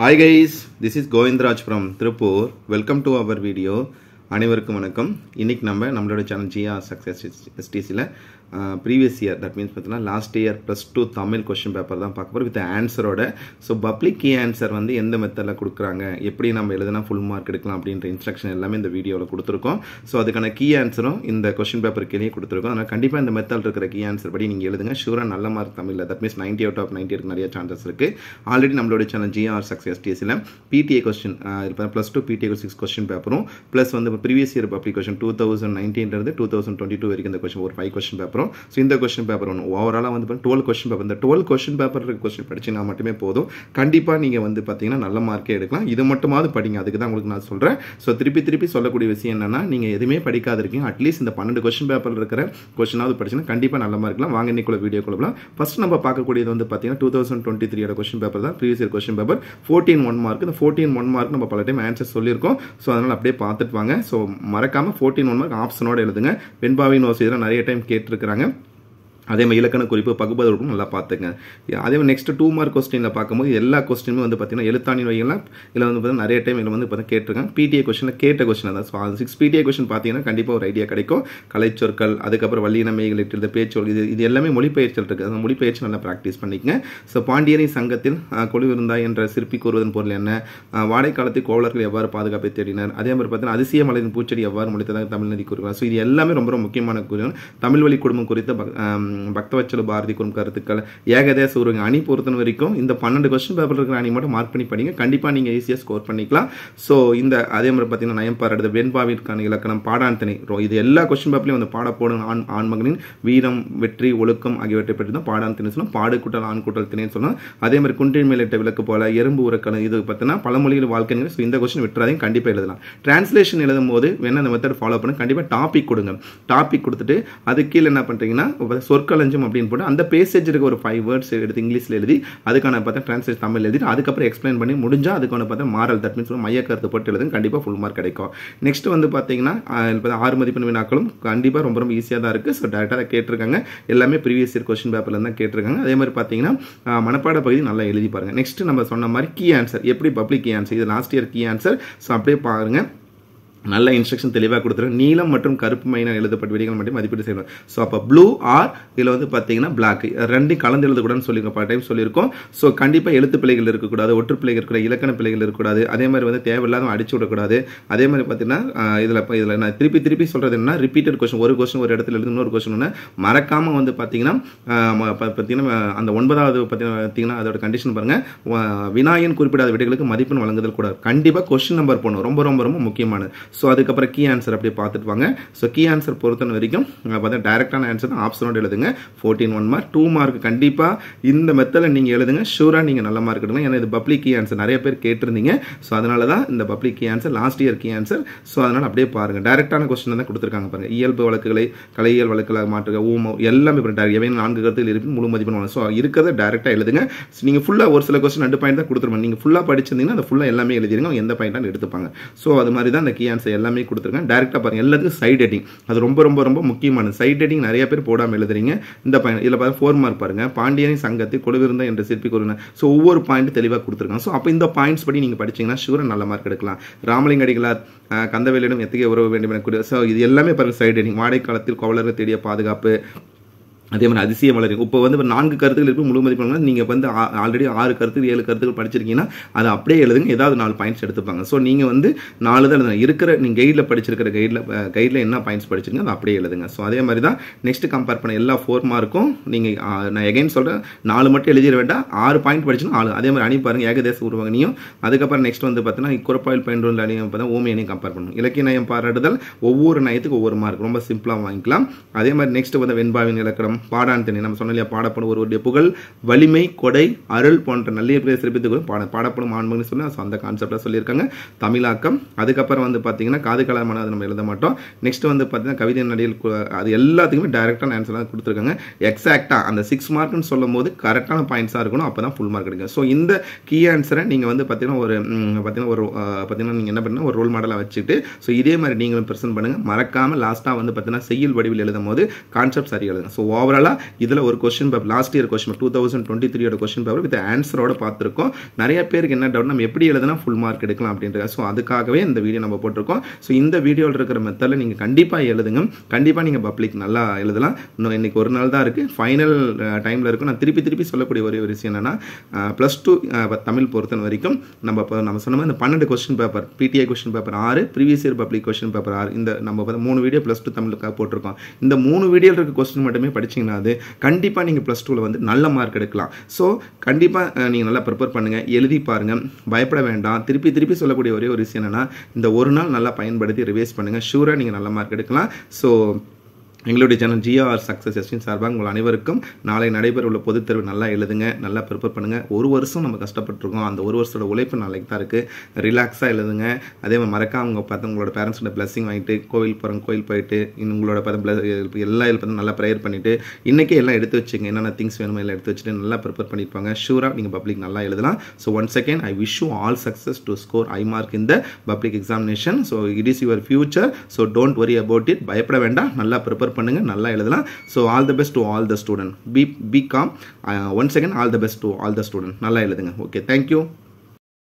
hi guys this is Govindaraj from Tiruppur welcome to our video அனைவருக்கும் வணக்கம் இன்றைக்கி நம்ம நம்மளோட சேனல் ஜியா சக்ஸஸ் எஸ்டிசியில் ப்ரீவியஸ் இயர் தட் மீன்ஸ் பார்த்தீங்கன்னா last year plus two Tamil question paper தான் பார்க்க போகிறோம் வித் ஆன்சரோட ஸோ பப்ளிக் கீ ஆன்சர் வந்து எந்த மெத்தடில் கொடுக்குறாங்க எப்படி நம்ம எழுதுனா ஃபுல் மார்க் எடுக்கலாம் அப்படின்ற இன்ஸ்ட்ரக்ஷன் எல்லாமே இந்த வீடியோவில் கொடுத்துருக்கோம் ஸோ அதுக்கான கீ ஆன்சரும் இந்த கொஷின் பேப்பர் கீழே கொடுத்துருக்கோம் அதனால் கண்டிப்பாக இந்த மெத்தடில் இருக்கிற கீ ஆன்சர் படி நீங்கள் எழுதுங்க ஷூராக நல்ல மார்க் தமிழில் தட் மீன்ஸ் நைன்ட்டி அவுட் ஆஃப் நைன்ட்டி இருக்கு நிறைய சான்சஸ் இருக்குது ஆல்ரெடி நம்மளோட சேனல் ஜிஆர் சக்ஸஸ் டிஎஸ்சியில் PTA question plus two PTA six question பேப்பரும் ப்ளஸ் வந்து previous year public question two thousand நைன்டீன்லேருந்து டூ தௌசண்ட் டுவெண்ட்டி டூ வரைக்கும் இந்த கொஸ்டின் ஒரு ஃபைவ் கொஸ்டின் பேப்பர் பார்க்குறோம் ஸோ இந்த கொஸ்டின் பேப்பர் ஒன்று ஓவராலாக வந்து பார்த்தீங்கன்னா டுவெல் கொஸ்டின் பேப்பர் இந்த டுவெல் கொஸ்டின் பேப்பர் கொஸ்டின் படிச்சுனா மட்டுமே போதும் கண்டிப்பாக நீங்கள் வந்து பார்த்தீங்கன்னா நல்ல மார்க்கே எடுக்கலாம் இது மட்டுமாவது படிங்க அதுக்கு தான் உங்களுக்கு நான் சொல்கிறேன் ஸோ திருப்பி திருப்பி சொல்லக்கூடிய விஷயம் என்னன்னா நீங்கள் எதுவுமே படிக்காது இருக்கீங்க அட்லீஸ்ட் இந்த பன்னெண்டு கொஸ்டின் பேப்பர் இருக்கிற கொஸ்டினாவது படிச்சுன்னா கண்டிப்பாக நல்ல மார்க்லாம் வாங்க இன்னைக்குள்ள வீடியோ கொள்ளலாம் ஃபஸ்ட் நம்ம பார்க்கக்கூடியது வந்து பார்த்தீங்கன்னா டூ தௌசண்ட் டுவெண்ட்டி த்ரீயோட கொஷின் பேப்பர் தான் previous year question paper fourteen one mark இந்த ஃபோர்டீன் ஒன் மார்க் நம்ம பல டைம் ஆன்சர் சொல்லியிருக்கோம் ஸோ அதனால் அப்படியே பார்த்துட்டு வாங்க ஸோ மறக்காமல் ஃபோர்டீன் ஒன் மார்க் ஆப்ஷனோட எழுதுங்க வெண்பாவின் ஓசி நிறைய டைம் கேட்டிருக்கிறேன் 1학년 அதே மாதிரி இலக்கண குறிப்பு பகுப்பதற்கும் நல்லா பார்த்துங்க அதே மாதிரி நெக்ஸ்ட் டூ மார்க் கொஸ்டினில் பார்க்கும்போது எல்லா கொஸ்டினுமே வந்து பார்த்தீங்கன்னா எழுத்தாணி வகைகள்லாம் இதில் வந்து பார்த்தீங்கன்னா நிறைய டைம் இதில் வந்து பார்த்தீங்கன்னா கேட்டிருக்காங்க பிடிஏ கொஸ்டின் கேட்ட கொஸ்டின் தான் ஸோ அது சிக்ஸ் பிடிஏ கொஸ்டின் பார்த்தீங்கன்னா கண்டிப்பாக ஒரு ஐடியா கிடைக்கும் கலைச்சொற்கள் அதுக்கப்புறம் வள்ளினமைகள் இட்டு பேச்சொல் இது இது எல்லாமே மொழிபெயர்ச்சல் இருக்குது அந்த மொழிபெயர்ச்சி நல்லா ப்ராக்டிஸ் பண்ணிக்கங்க ஸோ பாண்டியரின் சங்கத்தில் கொழுவிருந்தா என்ற சிற்பி கூறுவதன் பொருள் என்ன வாடைக்காலத்தில் கோவலர்கள் எவ்வாறு பாதுகாப்பை தேடினர் அதே மாதிரி பார்த்தீங்கன்னா அதிசய மலையின் பூச்செடி எவ்வாறு முடித்ததாக தமிழ்நதி கூறுகிறார் ஸோ இது எல்லாமே ரொம்ப ரொம்ப முக்கியமான குறிப்பு தமிழ் வழி குடும்பம் குறித்த பக்தவச்சல பாரதி கூறும் கருத்துக்கள் ஏகதேச உருவங்க அணி பொறுத்தன வரைக்கும் இந்த பன்னெண்டு கொஸ்டின் பேப்பர் இருக்கிற அணி மட்டும் மார்க் பண்ணி படிங்க கண்டிப்பாக நீங்கள் ஈஸியாக ஸ்கோர் பண்ணிக்கலாம் ஸோ இந்த அதே மாதிரி பார்த்தீங்கன்னா நயம்பார் அடுத்த வெண்பாவிற்கான இலக்கணம் பாடாந்தனை இது எல்லா கொஸ்டின் பேப்பர்லையும் வந்து பாட போடும் ஆண் ஆண்மகனின் வீரம் வெற்றி ஒழுக்கம் ஆகியவற்றை பற்றி தான் பாடாந்தனை சொல்லணும் பாடுக்கூட்டல் ஆண் கூட்டல் திணைன்னு சொன்னால் அதே மாதிரி குண்டின் மேலிட்ட விளக்கு போல எறும்பு உரக்கணும் இது பார்த்தீங்கன்னா பழமொழியில் வாழ்க்கைங்க ஸோ இந்த கொஸ்டின் விட்டுறாதையும் கண்டிப்பாக எழுதலாம் டிரான்ஸ்லேஷன் எழுதும் போது வேணால் அந்த மெத்தட் ஃபாலோ பண்ணுங்க கண்டிப்பாக டாபிக் கொடுங்க டாபிக் கொடுத்துட்டு அது கீழே என்ன பண்ணுறீங்கன்னா சொற்ப சொற்களஞ்சம் அப்படின்னு போட்டு அந்த பேசேஜ் ஒரு ஃபைவ் வேர்ட்ஸ் எடுத்து இங்கிலீஷில் எழுதி அதுக்கான பார்த்தா டிரான்ஸ்லேட் தமிழ் எழுதி அதுக்கப்புறம் எக்ஸ்பிளைன் பண்ணி முடிஞ்சால் அதுக்கான பார்த்தா மாரல் தட் மீன்ஸ் மைய கருத்து போட்டு எழுதும் கண்டிப்பாக ஃபுல் மார்க் கிடைக்கும் நெக்ஸ்ட் வந்து பார்த்தீங்கன்னா ஆறு மதிப்பெண் வினாக்களும் கண்டிப்பாக ரொம்ப ரொம்ப ஈஸியாக தான் இருக்குது ஸோ டேரெக்டாக கேட்டிருக்காங்க எல்லாமே ப்ரீவியஸ் இயர் கொஸ்டின் பேப்பரில் தான் கேட்டிருக்காங்க அதே மாதிரி பார்த்தீங்கன்னா மனப்பாட பகுதி நல்லா எழுதி பாருங்கள் நெக்ஸ்ட் நம்ம சொன்ன மாதிரி கீ ஆன்சர் எப்படி பப்ளிக் கீ ஆன்சர் இது last year key answer so அப்படியே பாருங்கள் நல்ல இன்ஸ்ட்ரக்ஷன் தெளிவாக கொடுத்துருக்கோம் நீளம் மற்றும் கருப்பு மைனாக எழுதப்பட்ட விடைகள் மட்டும் மதிப்பீடு செய்யணும் ஸோ அப்போ ப்ளூ ஆர் இதில் வந்து பார்த்தீங்கன்னா பிளாக் ரெண்டையும் கலந்து எழுதக்கூடாதுன்னு சொல்லியிருக்கோம் பல டைம் சொல்லியிருக்கோம் ஸோ கண்டிப்பாக எழுத்து பிள்ளைகள் இருக்கக்கூடாது ஒற்று பிள்ளைகள் இருக்கக்கூடாது இலக்கண பிள்ளைகள் இருக்கக்கூடாது அதே மாதிரி வந்து தேவையில்லாத அடிச்சு விடக்கூடாது அதே மாதிரி பார்த்தீங்கன்னா இதில் இப்போ இதில் நான் திருப்பி திருப்பி சொல்கிறது என்ன ரிப்பீட்டட் கொஸ்டின் ஒரு கொஸ்டின் ஒரு இடத்துல இருந்து ஒரு கொஸ்டின் மறக்காமல் வந்து பார்த்தீங்கன்னா பார்த்தீங்கன்னா அந்த ஒன்பதாவது பார்த்தீங்கன்னா அதோட கண்டிஷன் பாருங்கள் வினாயன் குறிப்பிடாத விடைகளுக்கு மதிப்பெண் வழங்குதல் கூடாது கண்டிப்பாக கொஸ்டின் நம்பர் போகணும் ரொம்ப ரொம்ப ரொம்ப முக்கியமானது ஸோ அதுக்கப்புறம் கீ ஆன்சர் அப்படியே பார்த்துட்டு வாங்க ஸோ கீ ஆன்சர் பொறுத்தன வரைக்கும் பார்த்தா டேரக்டான ஆன்சர் தான் ஆப்ஷனோட எழுதுங்க fourteen one mark two mark கண்டிப்பாக இந்த மெத்தில் நீங்கள் எழுதுங்க ஷூராக நீங்கள் நல்ல மார்க் எடுங்க ஏன்னா இது பப்ளிக் கீ ஆன்சர் நிறைய பேர் கேட்டிருந்தீங்க ஸோ அதனால தான் இந்த public key answer last year key answer so அதனால் அப்படியே பாருங்கள் டேரெக்டான கொஸ்டின் தான் கொடுத்துருக்காங்க பாருங்கள் இயல்பு வழக்குகளை கலையியல் வழக்குகளாக மாற்றுக ஊம எல்லாமே எவ்வளோ நான்கு கருத்துகள் இருக்கு முழு மதிப்பெண் ஸோ இருக்கிறத டேரெக்டாக எழுதுங்க நீங்கள் ஃபுல்லாக ஒரு சில கொஸ்டின் ரெண்டு பாயிண்ட் தான் கொடுத்துருவாங்க நீங்கள் ஃபுல்லாக படிச்சிருந்தீங்கன்னா அந்த ஃபுல்லாக எல்லாமே எழுதிருங்க எந்த பாயிண்ட் எடுத்துப்பாங்க ஸோ அது மாதிரி தான் அந்த கீ ஆன்சர் எல்லாமே கொடுத்துருக்கேன் டேரெக்டாக பாருங்கள் எல்லாத்துக்கும் சைட் ஹெட்டிங் அது ரொம்ப ரொம்ப ரொம்ப முக்கியமான சைட் ஹெட்டிங் நிறைய பேர் போடாமல் எழுதுறீங்க இந்த பாயிண்ட் இதில் பார்த்து ஃபோர் மார்க் பாருங்கள் பாண்டியனின் சங்கத்தை கொடுவிருந்த என்ற சிற்பி கூறினார் ஸோ ஒவ்வொரு பாயிண்ட் தெளிவாக கொடுத்துருக்காங்க ஸோ அப்போ இந்த பாயிண்ட்ஸ் படி நீங்கள் படிச்சிங்கன்னா ஷூராக நல்ல மார்க் எடுக்கலாம் ராமலிங்க அடிகளார் கந்தவேலிடம் எத்தகைய உறவு வேண்டும் என கூடிய ஸோ இது எல்லாமே பாருங்கள் சைட் ஹெட்டிங் வாடகை காலத்தில் கோவலர்கள் தேடிய பாதுகாப்பு அதே மாதிரி அதிசய வளரும் இப்போ வந்து இப்போ நான்கு கருத்துக்கள் இருக்கும் முழு மதிப்பெண்கள் நீங்கள் வந்து ஆல்ரெடி ஆறு கருத்து ஏழு கருத்துக்கள் படிச்சிருக்கீங்கன்னா அதை அப்படியே எழுதுங்க ஏதாவது நாலு பாயிண்ட்ஸ் எடுத்துப்பாங்க ஸோ நீங்கள் வந்து நாலு தான் எழுதுங்க இருக்கிற நீங்கள் கைடில் படிச்சிருக்கிற கைடில் கைடில் என்ன பாயிண்ட்ஸ் படிச்சிருங்க அதை அப்படியே எழுதுங்க ஸோ அதே மாதிரி தான் நெக்ஸ்ட் கம்பேர் பண்ண எல்லா ஃபோர் மார்க்கும் நீங்கள் நான் எகைன் சொல்கிறேன் நாலு மட்டும் எழுதிட வேண்டாம் ஆறு பாயிண்ட் படிச்சுன்னா நாலு அதே மாதிரி அணி பாருங்க ஏகதேச உருவங்கனையும் அதுக்கப்புறம் நெக்ஸ்ட் வந்து பார்த்தீங்கன்னா குரப்பாயில் பயின்றோல் அணியும் பார்த்தா தான் அணியும் கம்பேர் பண்ணணும் இலக்கிய நயம் பாராட்டுதல் ஒவ்வொரு நயத்துக்கு ஒவ்வொரு மார்க் ரொம்ப சிம்பிளாக வாங்கிக்கலாம் அதே மாதிரி நெக்ஸ்ட் வந்து வெண்பாவின் இலக்கணம் பாடான் தனி நம்ம சொன்ன இல்லையா பாடப்படும் ஒருவருடைய புகழ் வலிமை கொடை அருள் போன்ற நல்ல சிறப்பித்து சிறப்பித்துக்கொள்ளும் பாட பாடப்படும் ஆன்மகன் சொன்னால் ஸோ அந்த கான்செப்டாக சொல்லியிருக்காங்க தமிழாக்கம் அதுக்கப்புறம் வந்து பார்த்தீங்கன்னா காது கலாமான அது நம்ம எழுத மாட்டோம் நெக்ஸ்ட் வந்து பார்த்தீங்கன்னா கவிதை நடிகல் அது எல்லாத்துக்குமே டைரெக்டாக ஆன்சர் தான் கொடுத்துருக்காங்க எக்ஸாக்டாக அந்த சிக்ஸ் மார்க்னு சொல்லும் போது கரெக்டான பாயிண்ட்ஸாக இருக்கணும் அப்போ தான் ஃபுல் மார்க் கிடைக்கும் ஸோ இந்த கீ ஆன்சரை நீங்கள் வந்து பார்த்தீங்கன்னா ஒரு பார்த்தீங்கன்னா ஒரு பார்த்தீங்கன்னா நீங்கள் என்ன பண்ணால் ஒரு ரோல் மாடலாக வச்சுக்கிட்டு ஸோ இதே மாதிரி நீங்களும் பிரசன்ட் பண்ணுங்கள் மறக்காமல் லாஸ்ட்டாக வந்து பார்த்தீங்கன்னா செய்யுள் வடிவில் எழுதும் போது கான்செப்ட் சரி எழுதுங்க ஸோ ஓவராலா இதில் ஒரு question paper last year question two thousand twenty த்ரீயோட கொஸ்டின் பேப்பர் வித் ஆன்சரோட பார்த்துருக்கோம் நிறைய பேருக்கு என்ன டவுட் நம்ம எப்படி எழுதுனா ஃபுல் மார்க் எடுக்கலாம் அப்படின்றது ஸோ அதுக்காகவே இந்த வீடியோ நம்ம போட்டிருக்கோம் ஸோ இந்த வீடியோவில் இருக்கிற மெத்தடில் நீங்கள் கண்டிப்பாக எழுதுங்க கண்டிப்பாக நீங்கள் பப்ளிக் நல்லா எழுதலாம் இன்னும் இன்னைக்கு ஒரு நாள் தான் இருக்குது ஃபைனல் டைமில் இருக்கும் நான் திருப்பி திருப்பி சொல்லக்கூடிய ஒரே ஒரு விஷயம் என்னென்னா ப்ளஸ் டூ தமிழ் பொறுத்தன வரைக்கும் நம்ம இப்போ நம்ம சொன்ன மாதிரி இந்த பன்னெண்டு question paper PTA question paper ஆறு previous year public question paper ஆறு இந்த நம்ம மூணு வீடியோ ப்ளஸ் டூ தமிழுக்காக போட்டிருக்கோம் இந்த மூணு வீடியோவில் இருக்க கொஸ்டின் மட்டுமே படிச்சு படிச்சிங்கன்னா அது கண்டிப்பாக நீங்கள் ப்ளஸ் டூவில் வந்து நல்ல மார்க் எடுக்கலாம் ஸோ கண்டிப்பாக நீங்கள் நல்லா ப்ரிப்பேர் பண்ணுங்கள் எழுதி பாருங்கள் பயப்பட வேண்டாம் திருப்பி திருப்பி சொல்லக்கூடிய ஒரே ஒரு விஷயம் என்னென்னா இந்த ஒரு நாள் நல்லா பயன்படுத்தி ரிவைஸ் பண்ணுங்கள் ஷூராக நீங்கள் நல்ல மார்க் எடுக்கலாம் ஸோ எங்களுடைய சேனல் ஜிஆர் சக்ஸஸ் எஸ்வின் சார்பாக உங்கள் அனைவருக்கும் நாளை நடைபெற உள்ள பொதுத் தேர்வு நல்லா எழுதுங்க நல்லா ப்ரிப்பேர் பண்ணுங்கள் ஒரு வருஷம் நம்ம கஷ்டப்பட்டுருக்கோம் அந்த ஒரு வருஷத்தோட உழைப்பு நாளைக்கு தான் இருக்குது ரிலாக்ஸாக எழுதுங்க அதே மாதிரி மறக்காம உங்கள் பார்த்து உங்களோட பேரண்ட்ஸோட பிளஸ்ஸிங் வாங்கிட்டு கோவில் போகிறோம் கோயில் போயிட்டு உங்களோட பார்த்து எல்லா பார்த்து நல்லா ப்ரேயர் பண்ணிவிட்டு இன்றைக்கே எல்லாம் எடுத்து வச்சுங்க என்னென்ன திங்ஸ் வேணுமோ எல்லாம் எடுத்து வச்சுட்டு நல்லா ப்ரிப்பேர் பண்ணிப்பாங்க ஷூராக நீங்கள் பப்ளிக் நல்லா எழுதலாம் so one second I wish you all success to score I mark இந்த public examination so it is your future so don't worry about it பயப்பட வேண்டாம் நல்லா ப்ரிப்பேர் பண்ணுங்கள் நல்லா எழுதலாம் so all the best to all the student be become one second all the best to all the student நல்லா எழுதுங்க okay thank you